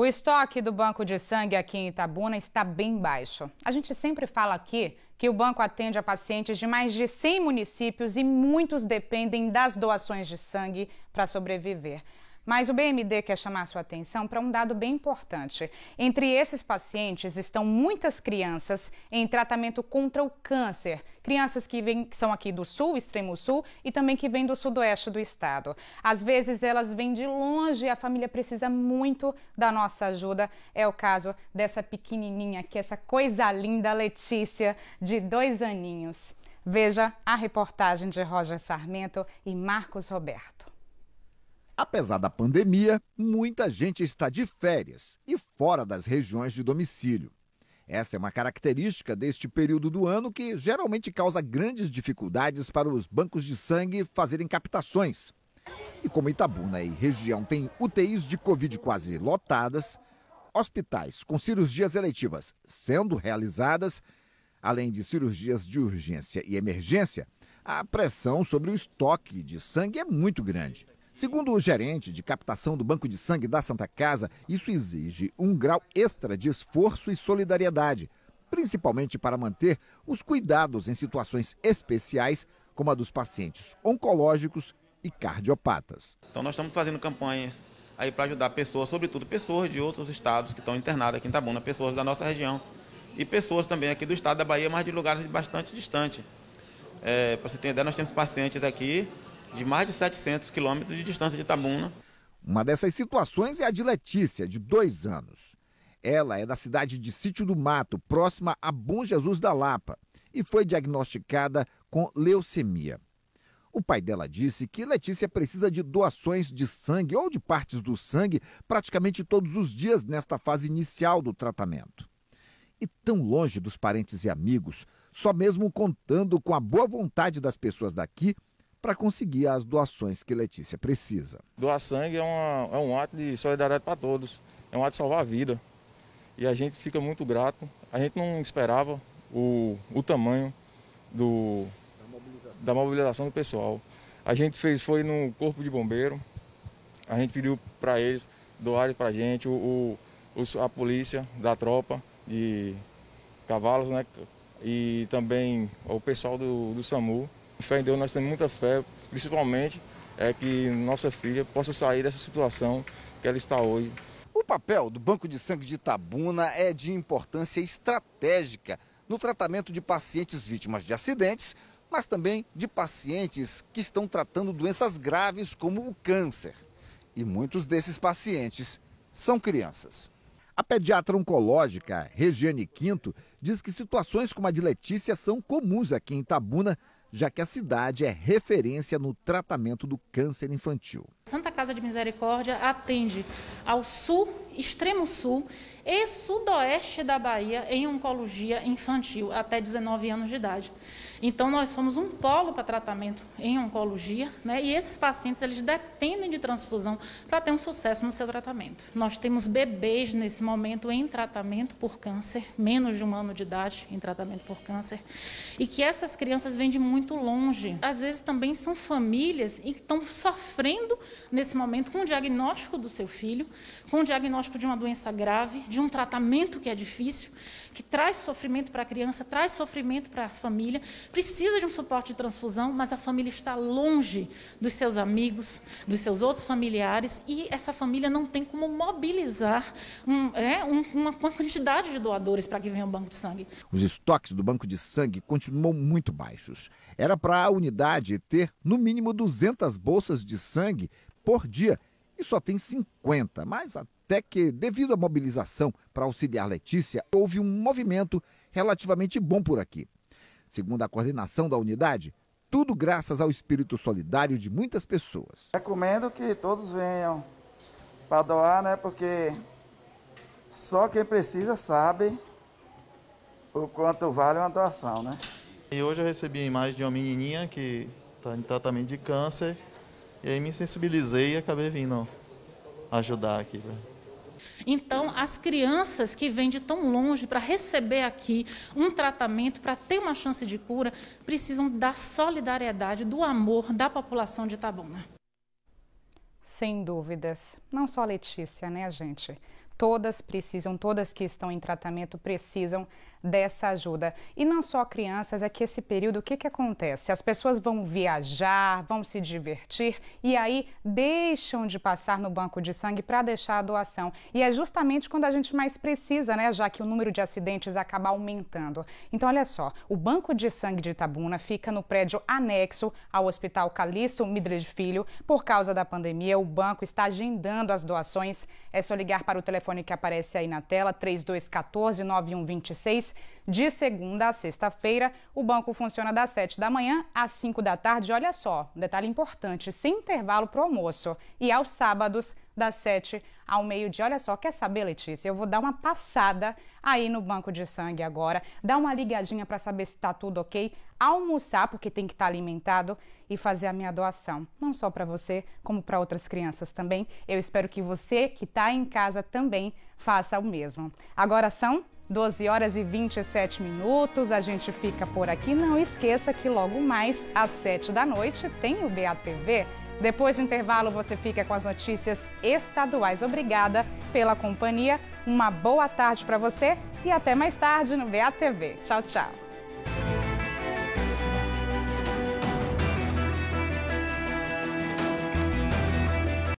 O estoque do banco de sangue aqui em Itabuna está bem baixo. A gente sempre fala aqui que o banco atende a pacientes de mais de 100 municípios e muitos dependem das doações de sangue para sobreviver. Mas o BMD quer chamar sua atenção para um dado bem importante. Entre esses pacientes estão muitas crianças em tratamento contra o câncer. Crianças que, vem, que são aqui do sul, extremo sul, e também que vêm do sudoeste do estado. Às vezes elas vêm de longe e a família precisa muito da nossa ajuda. É o caso dessa pequenininha aqui, essa coisa linda, Letícia, de dois aninhos. Veja a reportagem de Roger Sarmento e Marcos Roberto. Apesar da pandemia, muita gente está de férias e fora das regiões de domicílio. Essa é uma característica deste período do ano que geralmente causa grandes dificuldades para os bancos de sangue fazerem captações. E como Itabuna e região têm UTIs de Covid quase lotadas, hospitais com cirurgias eletivas sendo realizadas, além de cirurgias de urgência e emergência, a pressão sobre o estoque de sangue é muito grande. Segundo o gerente de captação do Banco de Sangue da Santa Casa, isso exige um grau extra de esforço e solidariedade, principalmente para manter os cuidados em situações especiais, como a dos pacientes oncológicos e cardiopatas. Então, nós estamos fazendo campanhas aí para ajudar pessoas, sobretudo pessoas de outros estados que estão internadas aqui em Tabuna, pessoas da nossa região e pessoas também aqui do estado da Bahia, mas de lugares bastante distantes. É, para você ter ideia, nós temos pacientes aqui de mais de 700 quilômetros de distância de Itabuna. Uma dessas situações é a de Letícia, de dois anos. Ela é da cidade de Sítio do Mato, próxima a Bom Jesus da Lapa, e foi diagnosticada com leucemia. O pai dela disse que Letícia precisa de doações de sangue ou de partes do sangue praticamente todos os dias nesta fase inicial do tratamento. E tão longe dos parentes e amigos, só mesmo contando com a boa vontade das pessoas daqui, para conseguir as doações que Letícia precisa. Doar sangue é, uma, é um ato de solidariedade para todos, é um ato de salvar a vida. E a gente fica muito grato. A gente não esperava o, o tamanho do, da, mobilização. da mobilização do pessoal. A gente fez, foi no Corpo de Bombeiro, a gente pediu para eles doarem para a gente, o, o, a polícia da tropa de cavalos, né? E também o pessoal do, do SAMU Fé em Deus, nós temos muita fé, principalmente é que nossa filha possa sair dessa situação que ela está hoje. O papel do Banco de Sangue de Itabuna é de importância estratégica no tratamento de pacientes vítimas de acidentes, mas também de pacientes que estão tratando doenças graves como o câncer. E muitos desses pacientes são crianças. A pediatra oncológica Regiane Quinto diz que situações como a de Letícia são comuns aqui em Itabuna, já que a cidade é referência no tratamento do câncer infantil. Santa Casa de Misericórdia atende ao sul, extremo sul e sudoeste da Bahia em oncologia infantil até 19 anos de idade. Então nós somos um polo para tratamento em oncologia, né? E esses pacientes eles dependem de transfusão para ter um sucesso no seu tratamento. Nós temos bebês nesse momento em tratamento por câncer, menos de um ano de idade em tratamento por câncer, e que essas crianças vêm de muito longe. Às vezes também são famílias e estão sofrendo nesse momento com o diagnóstico do seu filho, com o diagnóstico de uma doença grave, de um tratamento que é difícil, que traz sofrimento para a criança, traz sofrimento para a família, precisa de um suporte de transfusão, mas a família está longe dos seus amigos, dos seus outros familiares, e essa família não tem como mobilizar um, é, um, uma quantidade de doadores para que venha o banco de sangue. Os estoques do banco de sangue continuam muito baixos. Era para a unidade ter, no mínimo, 200 bolsas de sangue por dia e só tem 50, mas até que, devido à mobilização para auxiliar Letícia, houve um movimento relativamente bom por aqui. Segundo a coordenação da unidade, tudo graças ao espírito solidário de muitas pessoas. Recomendo que todos venham para doar, né? Porque só quem precisa sabe o quanto vale uma doação, né? E hoje eu recebi a imagem de uma menininha que está em tratamento de câncer e aí me sensibilizei e acabei vindo ajudar aqui. Então, as crianças que vêm de tão longe para receber aqui um tratamento, para ter uma chance de cura, precisam da solidariedade, do amor da população de Itabuna. Sem dúvidas. Não só a Letícia, né, gente? todas precisam, todas que estão em tratamento precisam dessa ajuda. E não só crianças, é que esse período o que, que acontece? As pessoas vão viajar, vão se divertir e aí deixam de passar no banco de sangue para deixar a doação. E é justamente quando a gente mais precisa, né? Já que o número de acidentes acaba aumentando. Então, olha só, o banco de sangue de Itabuna fica no prédio anexo ao Hospital Calixto Midres Filho. Por causa da pandemia, o banco está agendando as doações. É só ligar para o telefone telefone que aparece aí na tela, 3214-9126. De segunda a sexta-feira, o banco funciona das 7 da manhã às 5 da tarde. Olha só, um detalhe importante: sem intervalo para o almoço. E aos sábados, das 7 ao meio-dia. Olha só, quer saber, Letícia? Eu vou dar uma passada aí no banco de sangue agora, dar uma ligadinha para saber se está tudo ok, almoçar, porque tem que estar tá alimentado, e fazer a minha doação. Não só para você, como para outras crianças também. Eu espero que você que está em casa também faça o mesmo. Agora são 12 horas e 27 minutos, a gente fica por aqui. Não esqueça que logo mais às 7 da noite tem o BATV. Depois do intervalo, você fica com as notícias estaduais. Obrigada pela companhia. Uma boa tarde para você e até mais tarde no BATV. Tchau, tchau.